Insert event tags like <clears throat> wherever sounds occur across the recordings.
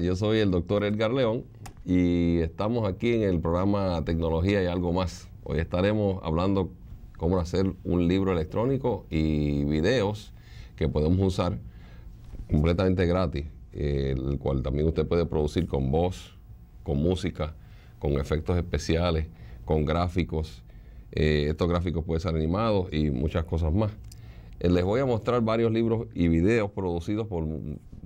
yo soy el doctor Edgar León y estamos aquí en el programa Tecnología y algo más. Hoy estaremos hablando cómo hacer un libro electrónico y videos que podemos usar completamente gratis, eh, el cual también usted puede producir con voz, con música, con efectos especiales, con gráficos. Eh, estos gráficos pueden ser animados y muchas cosas más. Eh, les voy a mostrar varios libros y videos producidos por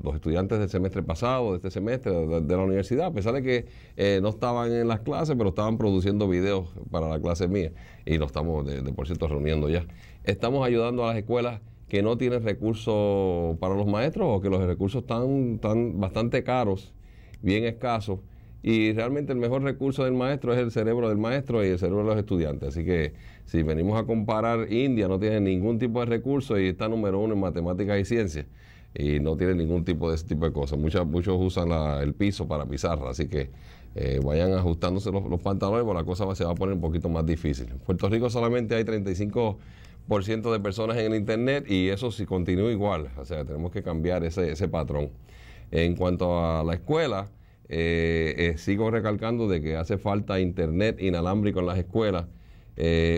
los estudiantes del semestre pasado, de este semestre, de, la universidad, a pesar de que eh, no estaban en las clases, pero estaban produciendo videos para la clase mía. Y lo estamos, de, por cierto, reuniendo ya. Estamos ayudando a las escuelas que no tienen recursos para los maestros o que los recursos están, están bastante caros, bien escasos. Y realmente el mejor recurso del maestro es el cerebro del maestro y el cerebro de los estudiantes. Así que si venimos a comparar, India no tiene ningún tipo de recurso y está número uno en matemáticas y ciencias y no tiene ningún tipo de ese tipo de cosas. Muchos, muchos usan el piso para pizarra, así que eh, vayan ajustándose los, pantalones, porque la cosa se va a poner un poquito más difícil. En Puerto Rico solamente hay 35% de personas en el Internet y eso sí continúa igual, o sea, tenemos que cambiar ese, patrón. En cuanto a la escuela, eh, eh, sigo recalcando de que hace falta Internet inalámbrico en las escuelas.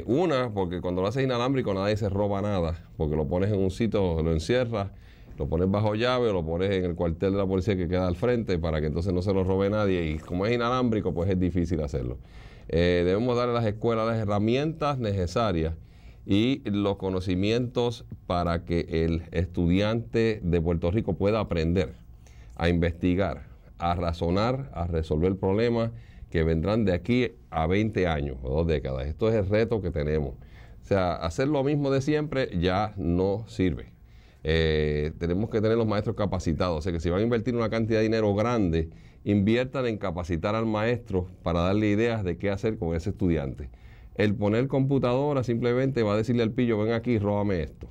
una, porque cuando lo haces inalámbrico nadie se roba nada, porque lo pones en un sitio, lo encierras lo pones bajo llave o lo pones en el cuartel de la policía que queda al frente para que entonces no se lo robe nadie. Y como es inalámbrico, pues es difícil hacerlo. Eh, debemos darle a las escuelas las herramientas necesarias y los conocimientos para que el estudiante de Puerto Rico pueda aprender a investigar, a razonar, a resolver problemas que vendrán de aquí a 20 años o dos décadas. Esto es el reto que tenemos. O sea, hacer lo mismo de siempre ya no sirve. Eh, tenemos que tener los maestros capacitados. O sea que si van a invertir una cantidad de dinero grande, inviertan en capacitar al maestro para darle ideas de qué hacer con ese estudiante. El poner computadora simplemente va a decirle al pillo, ven aquí, róbame esto.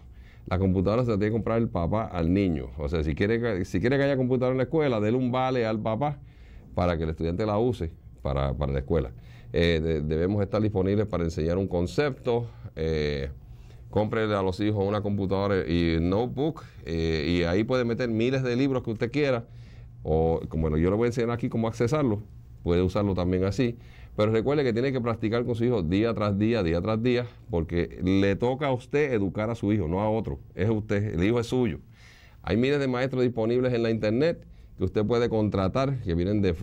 La computadora se la tiene que comprar el papá al niño. O sea, si quiere, si quiere que haya computadora en la escuela, déle un vale al papá para que el estudiante la use para, la escuela. Eh, debemos estar disponibles para enseñar un concepto. Eh, compre a los hijos una computadora y notebook eh, y ahí puede meter miles de libros que usted quiera o como yo le voy a enseñar aquí cómo accesarlo, puede usarlo también así, pero recuerde que tiene que practicar con su hijo día tras día, día tras día, porque le toca a usted educar a su hijo, no a otro, es usted, el hijo es suyo. Hay miles de maestros disponibles en la internet que usted puede contratar, que vienen de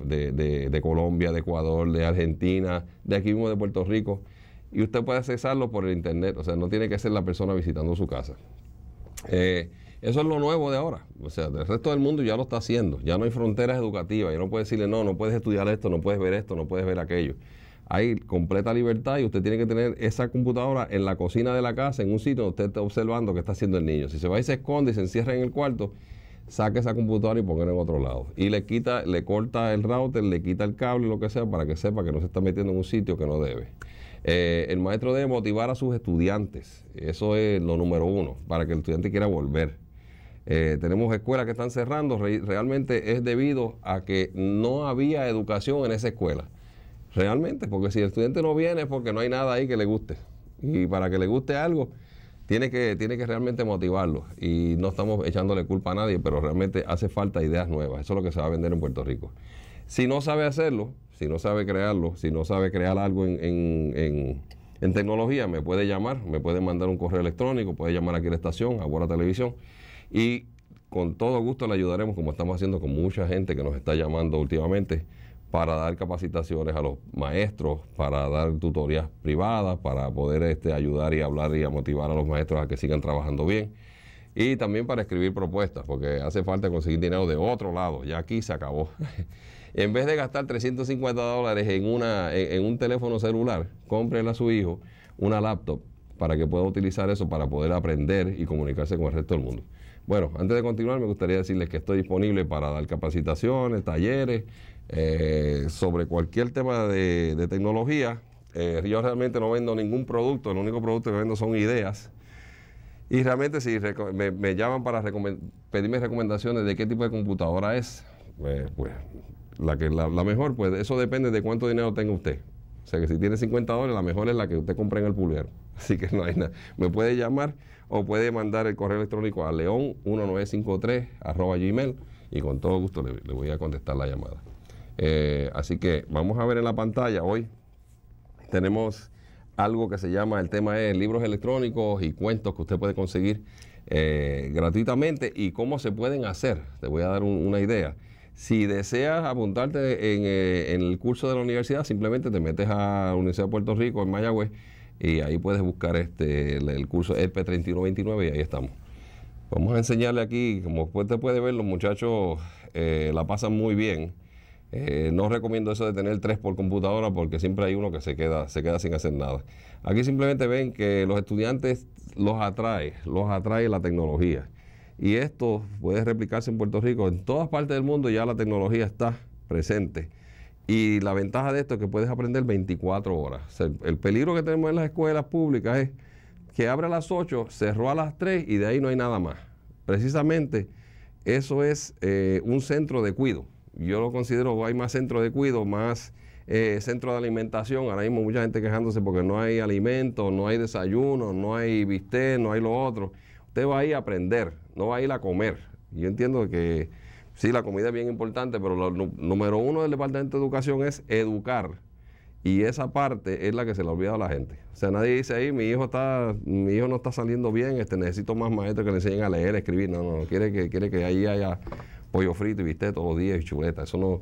Colombia, de Ecuador, de Argentina, de aquí mismo de Puerto Rico y usted puede accesarlo por el internet, o sea, no tiene que ser la persona visitando su casa. Eh, eso es lo nuevo de ahora. O sea, el resto del mundo ya lo está haciendo. Ya no hay fronteras educativas. Ya no puede decirle, no, no puedes estudiar esto, no puedes ver esto, no puedes ver aquello. Hay completa libertad y usted tiene que tener esa computadora en la cocina de la casa, en un sitio donde usted está observando qué está haciendo el niño. Si se va y se esconde y se encierra en el cuarto, saque esa computadora y póngala en otro lado. Y le quita, le corta el router, le quita el cable, lo que sea, para que sepa que no se está metiendo en un sitio que no debe. Eh, el maestro debe motivar a sus estudiantes, eso es lo número uno, para que el estudiante quiera volver. Eh, tenemos escuelas que están cerrando, realmente es debido a que no había educación en esa escuela. Realmente, porque si el estudiante no viene es porque no hay nada ahí que le guste. Y para que le guste algo, tiene que, tiene que realmente motivarlo. Y no estamos echándole culpa a nadie, pero realmente hace falta ideas nuevas. Eso es lo que se va a vender en Puerto Rico. Si no sabe hacerlo, si no sabe crearlo, si no sabe crear algo en, tecnología, me puede llamar, me puede mandar un correo electrónico, puede llamar aquí a la estación, a Buena Televisión, y con todo gusto le ayudaremos, como estamos haciendo con mucha gente que nos está llamando últimamente, para dar capacitaciones a los maestros, para dar tutorías privadas, para poder este, ayudar y hablar y motivar a los maestros a que sigan trabajando bien. Y también para escribir propuestas, porque hace falta conseguir dinero de otro lado, ya aquí se acabó. <laughs> en vez de gastar 350 dólares en, una, en, un teléfono celular, cómprele a su hijo una laptop para que pueda utilizar eso para poder aprender y comunicarse con el resto del mundo. Bueno, antes de continuar, me gustaría decirles que estoy disponible para dar capacitaciones, talleres, eh, sobre cualquier tema de, tecnología. Eh, yo realmente no vendo ningún producto, el único producto que vendo son ideas. Y realmente si me, llaman para pedirme recomendaciones de qué tipo de computadora es, pues, pues la que la, mejor, pues eso depende de cuánto dinero tenga usted. O sea que si tiene 50 dólares, la mejor es la que usted compre en el pulguero. <laughs> Así que no hay nada. Me puede llamar o puede mandar el correo electrónico a león1953 arroba gmail y con todo gusto le, voy a contestar la llamada. Eh, así que vamos a ver en la pantalla hoy. Tenemos algo que se llama, el tema es libros electrónicos y cuentos que usted puede conseguir eh, gratuitamente y cómo se pueden hacer. Te voy a dar una idea. Si deseas apuntarte eh, en, el curso de la universidad, simplemente te metes a la Universidad de Puerto Rico, en Mayagüez, y ahí puedes buscar este, el, curso ep 3129 y ahí estamos. Vamos a enseñarle aquí, como usted puede ver, los muchachos eh, la pasan muy bien. Eh, no recomiendo eso de tener tres por computadora porque siempre hay uno que se queda, se queda sin hacer nada. Aquí simplemente ven que los estudiantes los atrae, los atrae la tecnología. Y esto puede replicarse en Puerto Rico. En todas partes del mundo ya la tecnología está presente. Y la ventaja de esto es que puedes aprender 24 horas. el peligro que tenemos en las escuelas públicas es que abre a las 8, cerró a las 3 y de ahí no hay nada más. Precisamente eso es eh, un centro de cuido. Yo lo considero, hay más centro de cuido, más eh, centro de alimentación. Ahora mismo mucha gente quejándose porque no hay alimento, no hay desayuno, no hay bistec, no hay lo otro usted va a ir a aprender, no va a ir a comer. Yo entiendo que sí, la comida es bien importante, pero lo número uno del Departamento de Educación es educar. Y esa parte es la que se le ha olvidado a la gente. O sea, nadie dice ahí, mi hijo está, mi hijo no está saliendo bien, este, necesito más maestros que le enseñen a leer, a escribir. No, no, quiere que, quiere que ahí haya pollo frito y viste todos los días y chuleta. Eso no,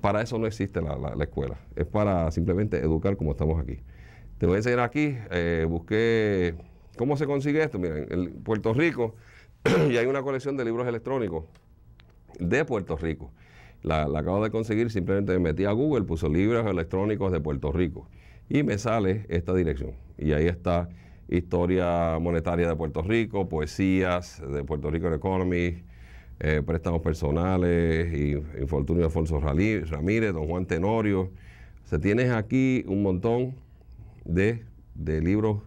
para eso no existe la, escuela. Es para simplemente educar como estamos aquí. Te voy a enseñar aquí, eh, busqué ¿Cómo se consigue esto? Miren, en Puerto Rico <clears throat> y hay una colección de libros electrónicos de Puerto Rico. La, acabo de conseguir, simplemente me metí a Google, puso libros electrónicos de Puerto Rico y me sale esta dirección. Y ahí está historia monetaria de Puerto Rico, poesías de Puerto Rico Economy, eh, préstamos personales, y, infortunio de Alfonso Ramírez, don Juan Tenorio. O Se tienes aquí un montón de, de libros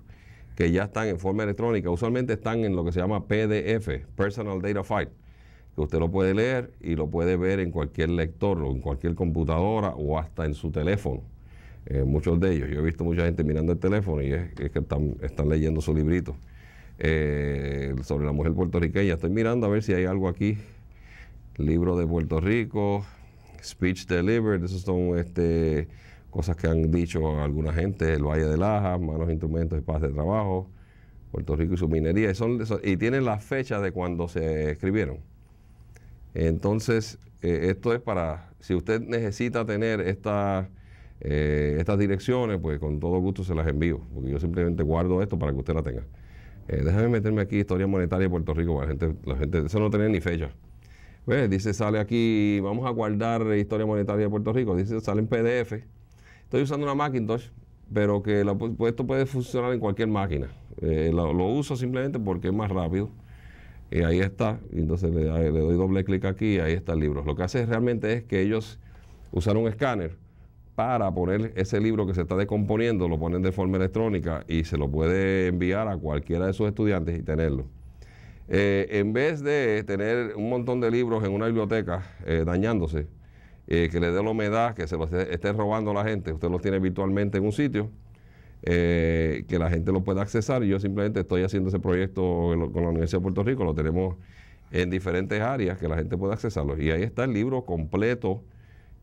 que ya están en forma electrónica, usualmente están en lo que se llama PDF, Personal Data File, que usted lo puede leer y lo puede ver en cualquier lector o en cualquier computadora o hasta en su teléfono. Eh, muchos de ellos, yo he visto mucha gente mirando el teléfono y es, que están, leyendo su librito eh, sobre la mujer puertorriqueña. Estoy mirando a ver si hay algo aquí. Libro de Puerto Rico, Speech Delivered, esos son este, cosas que han dicho alguna gente, el Valle de Laja, Manos, Instrumentos, Paz de Trabajo, Puerto Rico y su minería, y, son, y tienen las fechas de cuando se escribieron. Entonces, eh, esto es para, si usted necesita tener eh, estas direcciones, pues con todo gusto se las envío, porque yo simplemente guardo esto para que usted la tenga. Eh, déjame meterme aquí, Historia Monetaria de Puerto Rico, la gente, la gente, eso no tiene ni fecha. Pues, dice, sale aquí, vamos a guardar Historia Monetaria de Puerto Rico, dice, sale en PDF Estoy usando una Macintosh, pero que pues, esto puede funcionar en cualquier máquina. Eh, lo, uso simplemente porque es más rápido. Y eh, ahí está. Entonces le, doy doble clic aquí y ahí está el libro. Lo que hace realmente es que ellos usan un escáner para poner ese libro que se está descomponiendo, lo ponen de forma electrónica y se lo puede enviar a cualquiera de sus estudiantes y tenerlo. Eh, en vez de tener un montón de libros en una biblioteca dañándose, eh, que le dé la humedad, que se lo esté robando la gente, usted lo tiene virtualmente en un sitio, eh, que la gente lo pueda accesar. Yo simplemente estoy haciendo ese proyecto con la Universidad de Puerto Rico, lo tenemos en diferentes áreas que la gente pueda accesarlo. Y ahí está el libro completo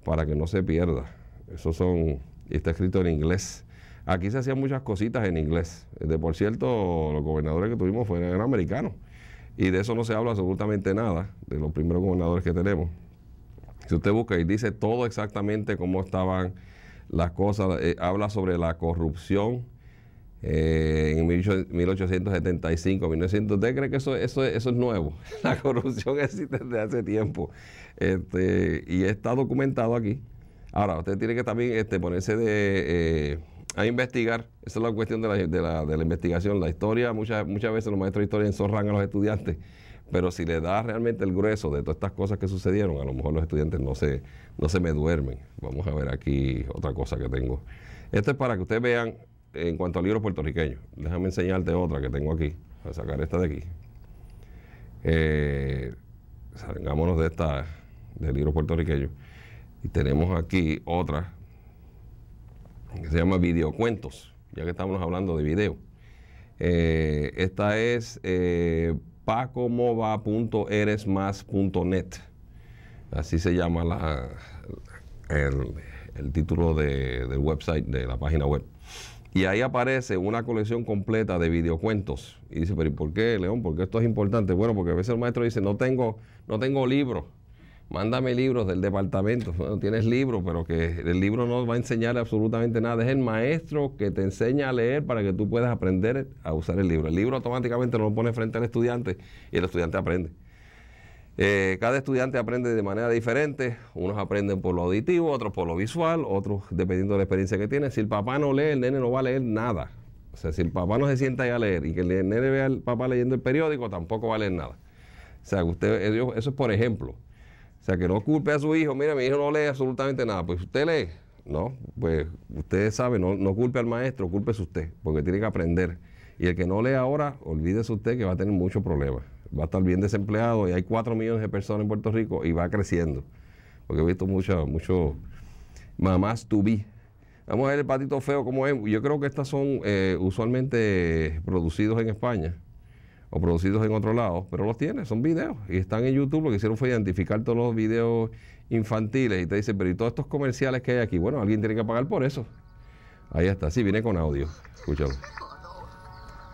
para que no se pierda. Eso son, está escrito en inglés. Aquí se hacían muchas cositas en inglés. De por cierto, los gobernadores que tuvimos fueron americanos. Y de eso no se habla absolutamente nada, de los primeros gobernadores que tenemos. Si usted busca y dice todo exactamente cómo estaban las cosas, eh, habla sobre la corrupción eh, en 1875, 1900. ¿Usted cree que eso, es nuevo? <laughs> la corrupción existe desde hace tiempo este, y está documentado aquí. Ahora, usted tiene que también este, ponerse de, eh, a investigar. Esa es la cuestión de la, investigación. La historia, muchas, muchas veces los maestros de historia ensorran a los estudiantes pero si le da realmente el grueso de todas estas cosas que sucedieron, a lo mejor los estudiantes no se, no se me duermen. Vamos a ver aquí otra cosa que tengo. Esto es para que ustedes vean en cuanto a libros puertorriqueño. Déjame enseñarte otra que tengo aquí. Voy a sacar esta de aquí. Eh, salgámonos de esta, del libro puertorriqueño. Y tenemos aquí otra que se llama Videocuentos, ya que estamos hablando de video. Eh, esta es eh, pacomova.eresmas.net, Así se llama la, el, título de, del website, de la página web. Y ahí aparece una colección completa de videocuentos. Y dice, pero ¿y por qué, León? ¿Por qué esto es importante? Bueno, porque a veces el maestro dice, no tengo, no tengo libro mándame libros del departamento. <laughs> tienes libros, pero que el libro no va a enseñarle absolutamente nada. Es el maestro que te enseña a leer para que tú puedas aprender a usar el libro. El libro automáticamente lo pone frente al estudiante y el estudiante aprende. Eh, cada estudiante aprende de manera diferente. Unos aprenden por lo auditivo, otros por lo visual, otros dependiendo de la experiencia que tiene. Si el papá no lee, el nene no va a leer nada. O sea, si el papá no se sienta ahí a leer y que el nene vea al papá leyendo el periódico, tampoco va a leer nada. O sea, usted, eso es por ejemplo. O sea, que no culpe a su hijo, mira, mi hijo no lee absolutamente nada. Pues usted lee, no, pues usted sabe, no, culpe al maestro, a usted, porque tiene que aprender. Y el que no lee ahora, olvídese usted que va a tener muchos problemas. Va a estar bien desempleado y hay cuatro millones de personas en Puerto Rico y va creciendo. Porque he visto muchas, muchos mamás to be. Vamos a ver el patito feo como es. Yo creo que estas son eh, usualmente producidos en España o producidos en otro lado, pero los tiene, son videos y están en YouTube. Lo que hicieron fue identificar todos los videos infantiles y te dicen, pero ¿y todos estos comerciales que hay aquí? Bueno, alguien tiene que pagar por eso. Ahí está, sí, viene con audio. Escúchalo.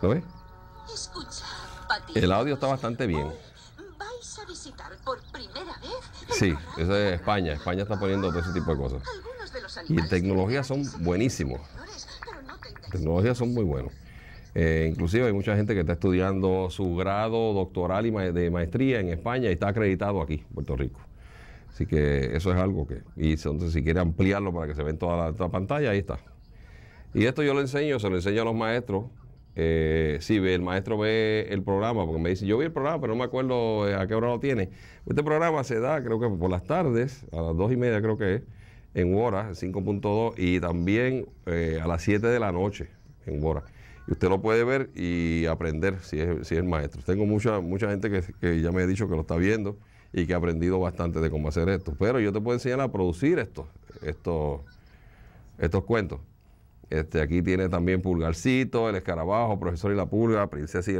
¿Lo ves? El audio está bastante bien. ¿Vais Sí, eso es España. España está poniendo todo ese tipo de cosas. Y tecnologías son buenísimos. Tecnologías son muy buenos. Eh, inclusive hay mucha gente que está estudiando su grado doctoral y de maestría en España y está acreditado aquí, en Puerto Rico. Así que eso es algo que... Y entonces si quiere ampliarlo para que se vea en toda la, pantalla, ahí está. Y esto yo lo enseño, se lo enseño a los maestros. Eh, si el maestro ve el programa, porque me dice, yo vi el programa, pero no me acuerdo eh, a qué hora lo tiene. Este programa se da, creo que por las tardes, a las dos y media creo que es, en hora, 5.2, y también a las siete de la noche en Wora y usted lo puede ver y aprender si es, si maestro. Tengo mucha, mucha gente que, ya me ha dicho que lo está viendo y que ha aprendido bastante de cómo hacer esto. Pero yo te puedo enseñar a producir estos, estos, estos cuentos. Este, aquí tiene también Pulgarcito, El Escarabajo, Profesor y la Pulga, Princesa y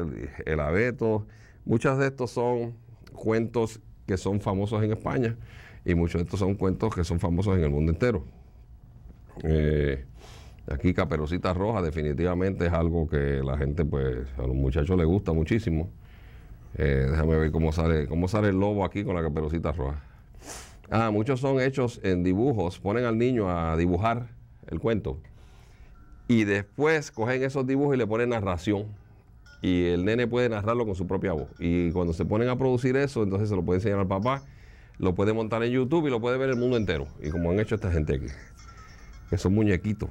el, Abeto. Muchas de estos son cuentos que son famosos en España y muchos de estos son cuentos que son famosos en el mundo entero. Eh, Aquí Caperucita Roja definitivamente es algo que la gente, pues, a los muchachos les gusta muchísimo. Eh, déjame ver cómo sale, cómo sale el lobo aquí con la Caperucita Roja. Ah, muchos son hechos en dibujos, ponen al niño a dibujar el cuento. Y después cogen esos dibujos y le ponen narración. Y el nene puede narrarlo con su propia voz. Y cuando se ponen a producir eso, entonces se lo puede enseñar al papá, lo puede montar en YouTube y lo puede ver el mundo entero. Y como han hecho esta gente aquí. Esos muñequitos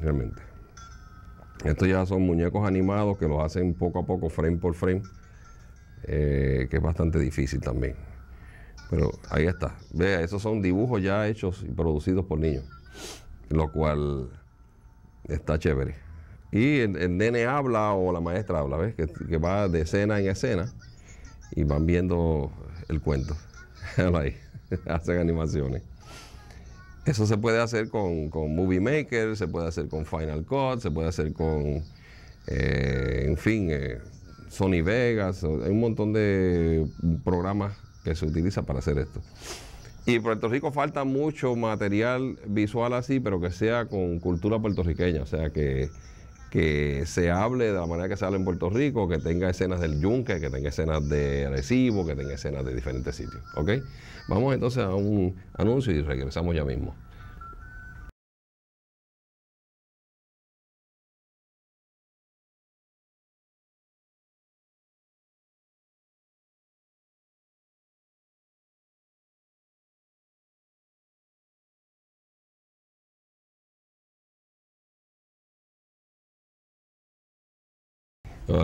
realmente. Estos ya son muñecos animados que los hacen poco a poco, frame por frame, eh, que es bastante difícil también. Pero ahí está. Vea, esos son dibujos ya hechos y producidos por niños, lo cual está chévere. Y el, nene habla o la maestra habla, ¿ves? Que, va de escena en escena y van viendo el cuento. <laughs> hacen animaciones. Eso se puede hacer con, Movie Maker, se puede hacer con Final Cut, se puede hacer con, eh, en fin, eh, Sony Vegas. Hay un montón de programas que se utiliza para hacer esto. Y Puerto Rico falta mucho material visual así, pero que sea con cultura puertorriqueña, o sea que que se hable de la manera que se habla en Puerto Rico, que tenga escenas del Yunque, que tenga escenas de recibo, que tenga escenas de diferentes sitios. Vamos entonces a un anuncio y regresamos ya mismo.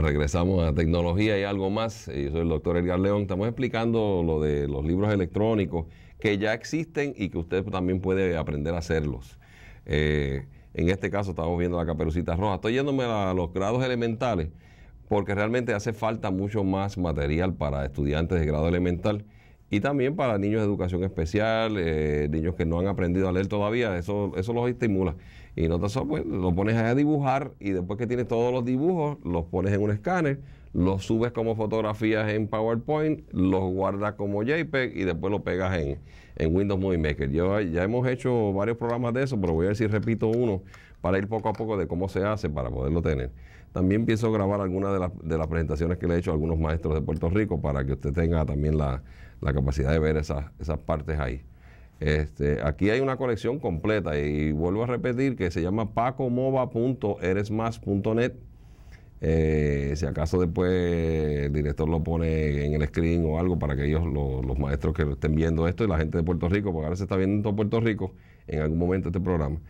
regresamos a tecnología y algo más. Eh, yo soy el doctor Edgar León. Estamos explicando lo de los libros electrónicos que ya existen y que usted también puede aprender a hacerlos. Eh, en este caso estamos viendo la caperucita roja. Estoy yéndome a los grados elementales porque realmente hace falta mucho más material para estudiantes de grado elemental y también para niños de educación especial, eh, niños que no han aprendido a leer todavía, eso, eso los estimula. Y no te pues, lo pones a dibujar y después que tienes todos los dibujos, los pones en un escáner, los subes como fotografías en PowerPoint, los guardas como JPEG y después lo pegas en, Windows Movie Maker. Yo, ya hemos hecho varios programas de eso, pero voy a ver si repito uno para ir poco a poco de cómo se hace para poderlo tener. También pienso grabar algunas de, las, de las presentaciones que le he hecho a algunos maestros de Puerto Rico para que usted tenga también la, la capacidad de ver esas, partes ahí. Este, aquí hay una colección completa y vuelvo a repetir que se llama pacomova.eresmas.net. Eh, si acaso después el director lo pone en el screen o algo para que ellos, los maestros que estén viendo esto y la gente de Puerto Rico, porque ahora se está viendo todo Puerto Rico en algún momento este programa.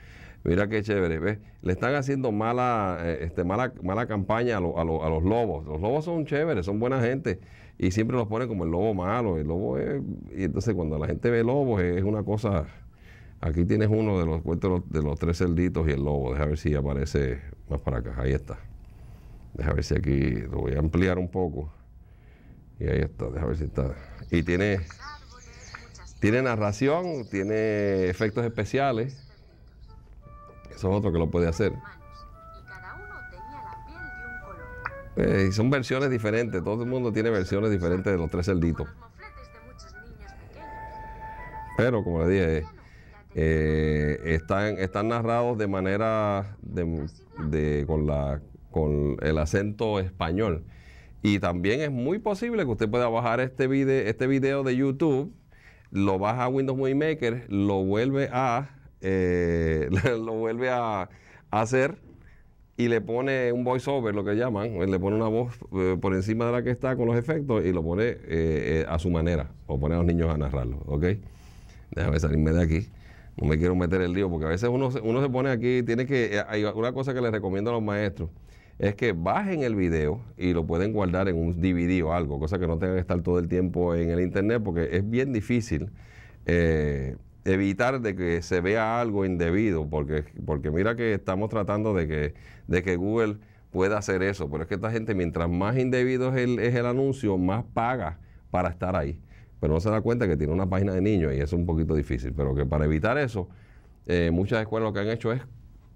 Mira qué chévere, ¿ves? Le están haciendo mala, eh, este, mala, mala campaña a, a los lobos. Los lobos son chéveres, son buena gente y siempre los ponen como el lobo malo. El lobo es. Y entonces cuando la gente ve lobos es una cosa. Aquí tienes uno de los cuentos de los tres cerditos y el lobo. Deja ver si aparece más para acá. Ahí está. Deja ver si aquí lo voy a ampliar un poco. Y ahí está, deja ver si está. Y tiene, tiene narración, tiene efectos especiales. Eso es otro que lo puede hacer. Eh, son versiones diferentes, todo el mundo tiene versiones diferentes de los tres cerditos. Pero como le dije, eh, están, están narrados de manera de, con, la, con el acento español. Y también es muy posible que usted pueda bajar este video, este video de YouTube, lo baja a Windows Movie Maker, lo vuelve a, eh, <laughs> lo vuelve a hacer y le pone un voiceover, lo que llaman, le pone una voz eh, por encima de la que está con los efectos y lo pone eh, eh, a su manera, o pone a los niños a narrarlo, ¿ok? Déjame salirme de aquí, no me quiero meter el lío, porque a veces uno, uno se pone aquí, tiene que, hay una cosa que les recomiendo a los maestros, es que bajen el video y lo pueden guardar en un DVD o algo, cosa que no tengan que estar todo el tiempo en el internet, porque es bien difícil. Eh, evitar de que se vea algo indebido, porque, porque mira que estamos tratando de que, de que Google pueda hacer eso, pero es que esta gente, mientras más indebido es el, es el anuncio, más paga para estar ahí. Pero no se da cuenta que tiene una página de niños y es un poquito difícil, pero que para evitar eso, eh, muchas escuelas lo que han hecho es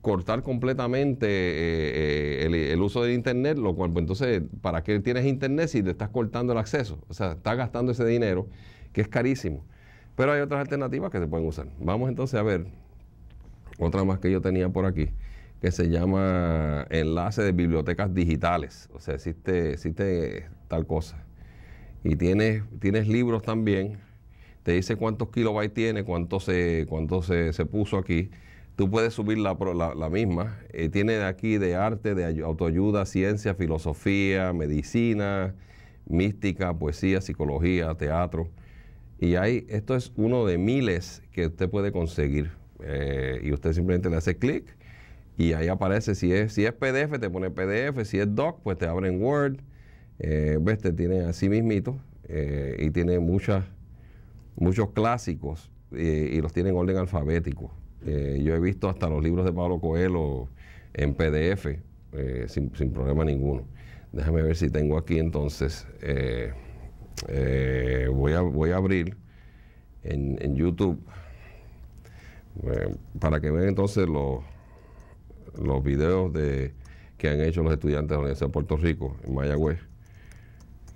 cortar completamente eh, eh, el, uso de Internet, lo cual, pues, entonces, ¿para qué tienes Internet si te estás cortando el acceso? O sea, estás gastando ese dinero que es carísimo. Pero hay otras alternativas que se pueden usar. Vamos entonces a ver otra más que yo tenía por aquí, que se llama enlace de bibliotecas digitales. O sea, existe, existe tal cosa. Y tienes, tienes libros también, te dice cuántos kilobytes tiene, cuánto se, cuánto se, puso aquí. Tú puedes subir la, la, misma. Eh, tiene aquí de arte, de autoayuda, ciencia, filosofía, medicina, mística, poesía, psicología, teatro. Y hay, esto es uno de miles que usted puede conseguir. Eh, y usted simplemente le hace clic y ahí aparece si es, si es PDF, te pone PDF, si es doc, pues te abre en Word. Eh, ves, te tiene así mismito eh, y tiene muchas, muchos clásicos y los tiene en orden alfabético. yo he visto hasta los libros de Pablo Coelho en PDF sin, sin, problema ninguno. Déjame ver si tengo aquí entonces eh, voy, a, voy a abrir en, YouTube eh, para que vean entonces los, los videos de, que han hecho los estudiantes de la Universidad de Puerto Rico en Mayagüez,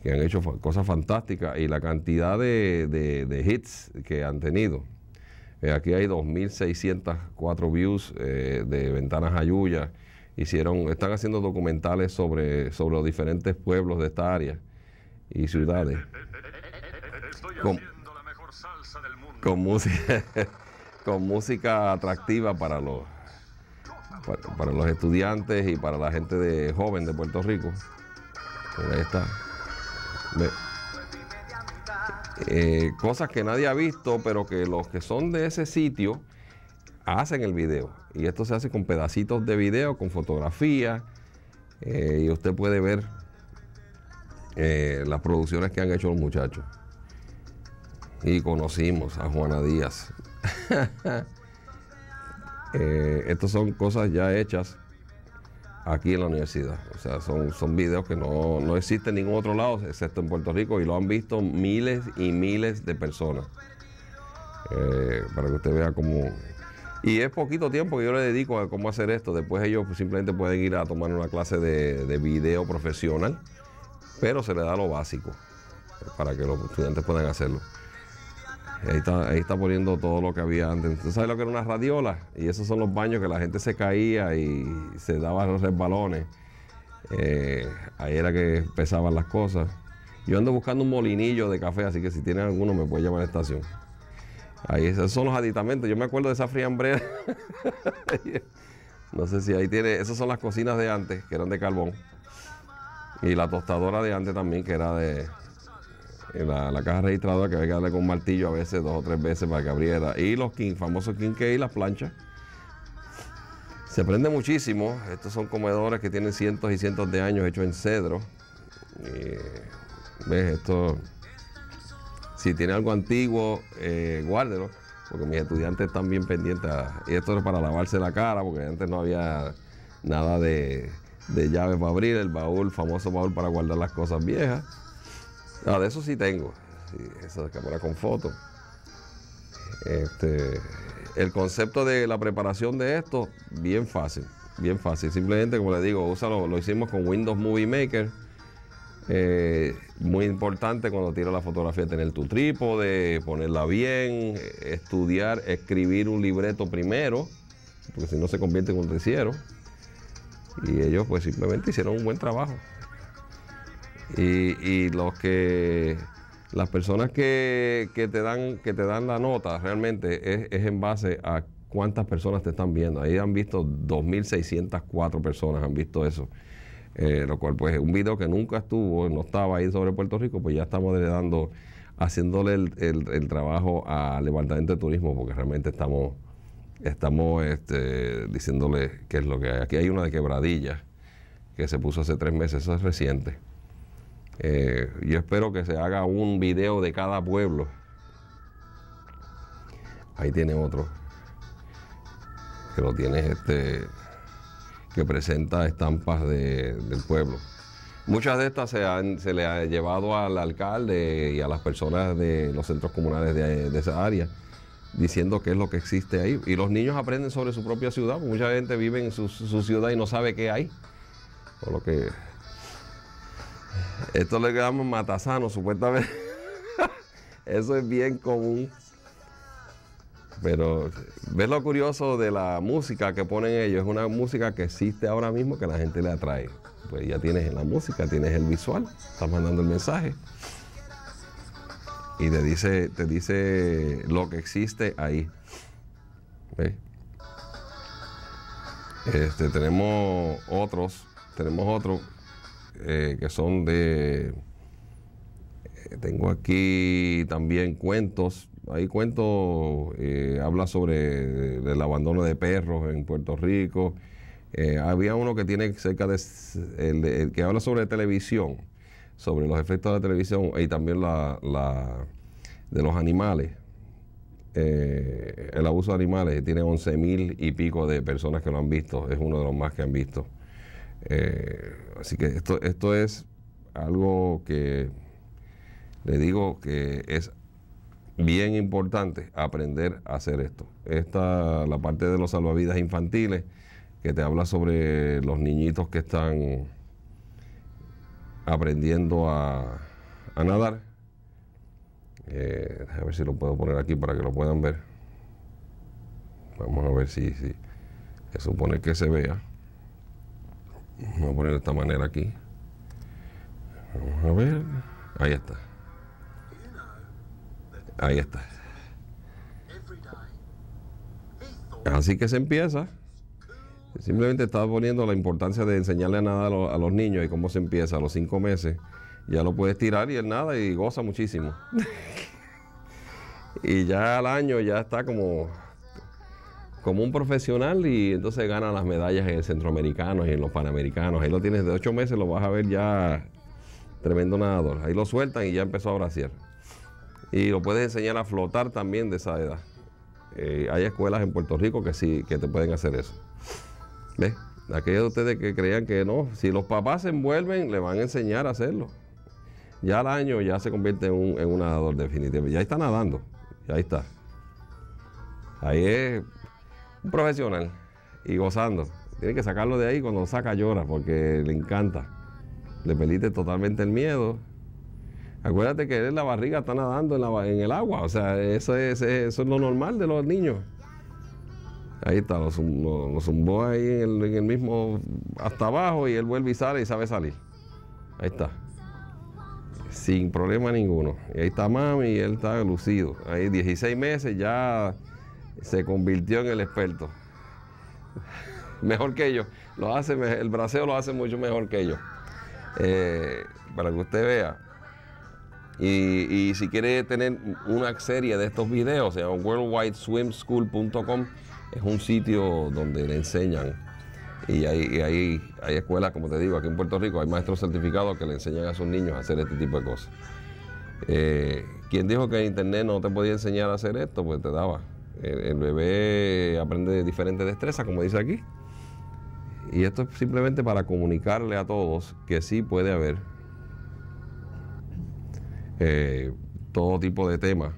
que han hecho cosas fantásticas y la cantidad de, hits que han tenido. Eh, aquí hay 2.604 views eh, de Ventanas Ayuya. Hicieron, están haciendo documentales sobre, sobre los diferentes pueblos de esta área y ciudades. Con, música, <laughs> con música atractiva para los, para, los estudiantes y para la gente de joven de Puerto Rico. Pues ahí está. Eh, cosas que nadie ha visto, pero que los que son de ese sitio hacen el video. Y esto se hace con pedacitos de video, con fotografía. Eh, y usted puede ver eh, las producciones que han hecho los muchachos. Y conocimos a Juana Díaz. <laughs> Eh, estas son cosas ya hechas aquí en la universidad. O sea, son, son videos que no, no existen en ningún otro lado, excepto en Puerto Rico, y lo han visto miles y miles de personas. Eh, para que usted vea cómo... Y es poquito tiempo que yo le dedico a cómo hacer esto. Después ellos simplemente pueden ir a tomar una clase de video profesional pero se le da lo básico eh, para que los estudiantes puedan hacerlo. Ahí está, poniendo todo lo que había antes. entonces sabes lo que eran unas radiolas? Y esos son los baños que la gente se caía y se daba los resbalones. Eh, ahí era que pesaban las cosas. Yo ando buscando un molinillo de café, así que si tienen alguno me puede llamar a la estación. Ahí esos son los aditamentos. Yo me acuerdo de esa friambrera. <laughs> no sé si ahí tiene. Esas son las cocinas de antes, que eran de carbón. Y la tostadora de antes también, que era de. Eh, la, caja registradora que había que darle con martillo a veces, dos o tres veces para que abriera. Y los king, famosos que y las planchas. Se prende muchísimo. Estos son comedores que tienen cientos y cientos de años hechos en cedro. ¿Ves? Esto. Si tiene algo antiguo, eh, guárdelo porque mis estudiantes están bien pendientes. y esto es para lavarse la cara, porque antes no había nada de de llave para abrir, el baúl, famoso baúl para guardar las cosas viejas. Ah, de eso sí tengo, esa cámara con fotos. Este, el concepto de la preparación de esto, bien fácil, bien fácil. Simplemente, como le digo, lo hicimos con Windows Movie Maker. Eh, muy importante cuando tiras la fotografía tener tu trípode, ponerla bien, estudiar, escribir un libreto primero, porque si no se convierte en un terciero. Y ellos pues simplemente hicieron un buen trabajo. Y, y los que las personas que, que, te dan, que te dan la nota realmente es, en base a cuántas personas te están viendo. Ahí han visto 2.604 personas, han visto eso. Eh, lo cual pues un video que nunca estuvo, no estaba ahí sobre Puerto Rico, pues ya estamos haciéndole el, el trabajo al levantamiento de turismo, porque realmente estamos estamos este, diciéndole qué es lo que hay. Aquí hay una de quebradilla que se puso hace tres meses, eso es reciente. Eh, yo espero que se haga un video de cada pueblo. Ahí tiene otro. Que lo tiene este. que presenta estampas del pueblo. Muchas de estas se, le ha llevado al alcalde y a las personas de los centros comunales de, de esa área diciendo qué es lo que existe ahí. Y los niños aprenden sobre su propia ciudad, mucha gente vive en su, ciudad y no sabe qué hay. Por lo que. Esto le llamamos matasano, supuestamente. <laughs> Eso es bien común. Pero ves lo curioso de la música que ponen ellos. Es una música que existe ahora mismo que la gente le atrae. Pues ya tienes la música, tienes el visual, estás mandando el mensaje y te dice, te dice lo que existe ahí. Este, tenemos otros, tenemos otros eh, que son de. Eh, tengo aquí también cuentos. Hay cuentos, eh, habla sobre el abandono de perros en Puerto Rico. había uno que tiene cerca de. el que habla sobre televisión sobre los efectos de la televisión y también la, la de los animales. Eh, el abuso de animales tiene 11 mil y pico de personas que lo han visto, es uno de los más que han visto. Eh, así que esto, esto es algo que le digo que es bien importante aprender a hacer esto. Esta, la parte de los salvavidas infantiles, que te habla sobre los niñitos que están aprendiendo a, nadar. Eh, a ver si lo puedo poner aquí para que lo puedan ver. Vamos a ver si, se supone que se vea. Vamos a poner de esta manera aquí. Vamos a ver. Ahí está. Ahí está. Así que se empieza. Simplemente estaba poniendo la importancia de enseñarle a nada a, los niños y cómo se empieza a los cinco meses. Ya lo puedes tirar y él nada y goza muchísimo. <laughs> y ya al año ya está como, como un profesional y entonces gana las medallas en el Centroamericano y en los panamericanos. Ahí lo tienes de ocho meses, lo vas a ver ya tremendo nadador. Ahí lo sueltan y ya empezó a braciar. Y lo puedes enseñar a flotar también de esa edad. Eh, hay escuelas en Puerto Rico que sí, que te pueden hacer eso. ¿Ves? Aquellos de ustedes que crean que no, si los papás se envuelven, le van a enseñar a hacerlo. Ya al año ya se convierte en un, nadador definitivo. Ya está nadando, ya está. Ahí es un profesional y gozando. Tiene que sacarlo de ahí, cuando saca llora porque le encanta. Le pelite totalmente el miedo. Acuérdate que él en la barriga está nadando en, el agua, o sea, eso es, eso es lo normal de los niños. Ahí está, lo, zumbó ahí en el, mismo, hasta abajo y él vuelve y sale y sabe salir. Ahí está. Sin problema ninguno. Y ahí está mami y él está lucido. Ahí 16 meses ya se convirtió en el experto. <laughs> Mejor que ellos, Lo hace, el braseo lo hace mucho mejor que ellos. Eh, para que usted vea. Y, y, si quiere tener una serie de estos videos, se llama worldwideswimschool.com es un sitio donde le enseñan. Y hay, hay, escuelas, como te digo, aquí en Puerto Rico hay maestros certificados que le enseñan a sus niños a hacer este tipo de cosas. Eh, quien ¿Quién dijo que en Internet no te podía enseñar a hacer esto? Pues te daba. El, bebé aprende diferentes destrezas, como dice aquí. Y esto es simplemente para comunicarle a todos que sí puede haber eh, todo tipo de temas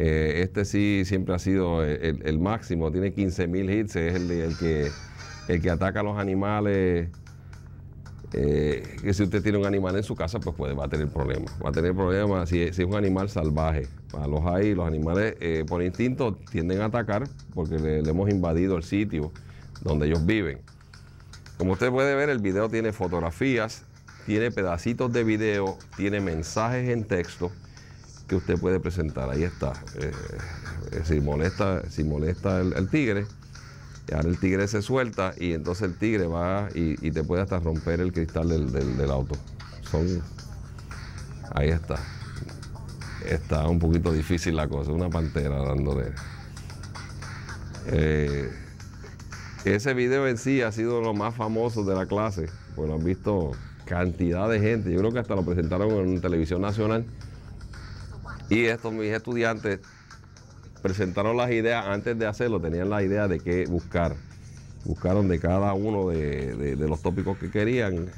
eh, este sí siempre ha sido eh, el, máximo, tiene 15.000 hits, es el, que, el que ataca a los animales. Eh, que si usted tiene un animal en su casa, pues puede, va a tener problemas. Va a tener problemas si, si es un animal salvaje. los hay, los animales por instinto tienden a atacar porque le, hemos invadido el sitio donde ellos viven. Como usted puede ver, el video tiene fotografías, tiene pedacitos de video, tiene mensajes en texto que usted puede presentar. Ahí está. Eh, eh, si molesta, si molesta el, el, tigre, ahora el tigre se suelta y entonces el tigre va y, te puede hasta romper el cristal del, auto. Son. Ahí está. Está un poquito difícil la cosa, una pantera dándole. de eh, ese video en sí ha sido lo más famoso de la clase, pues lo han visto cantidad de gente. Yo creo que hasta lo presentaron en televisión nacional y estos mis estudiantes presentaron las ideas, antes de hacerlo tenían la idea de qué buscar. Buscaron de cada uno de, los tópicos que querían.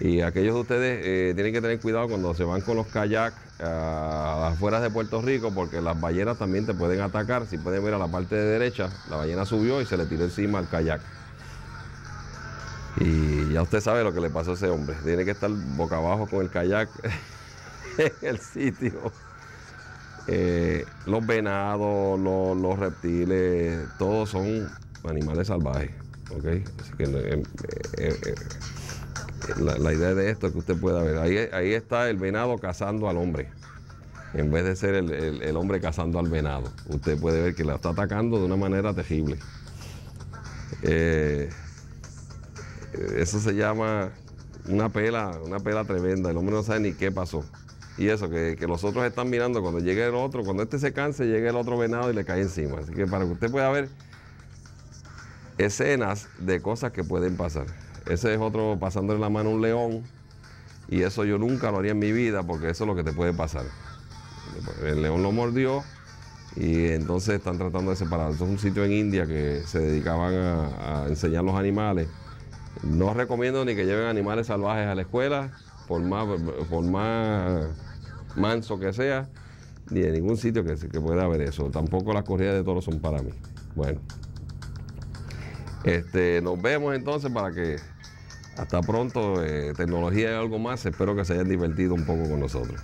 Y aquellos de ustedes eh, tienen que tener cuidado cuando se van con los kayaks a ah, afueras de Puerto Rico porque las ballenas también te pueden atacar. Si pueden ver a la parte de derecha, la ballena subió y se le tiró encima al kayak. Y ya usted sabe lo que le pasó a ese hombre. Tiene que estar boca abajo con el kayak <laughs> en el sitio. Eh, los venados, los, reptiles, todos son animales salvajes. Eh, eh, la, idea de esto es que usted pueda ver. Ahí, está el venado cazando al hombre. En vez de ser el, el hombre cazando al venado. Usted puede ver que la está atacando de una manera terrible. eso se llama una pela, una pela tremenda. El hombre no sabe ni qué pasó y eso, que, los otros están mirando cuando llegue el otro, cuando este se canse, llegue el otro venado y le cae encima. Así que para que usted pueda ver escenas de cosas que pueden pasar. Ese es otro pasándole la mano a un león y eso yo nunca lo haría en mi vida porque eso es lo que te puede pasar. El león lo mordió y entonces están tratando de separar Eso es un sitio en India que se dedicaban a, a enseñar los animales. No recomiendo ni que lleven animales salvajes a la escuela, por más, por más manso que sea, ni en ningún sitio que, que pueda haber eso. Tampoco las corridas de toros son para mí. Bueno, este, nos vemos entonces para que hasta pronto, eh, tecnología y algo más. Espero que se hayan divertido un poco con nosotros.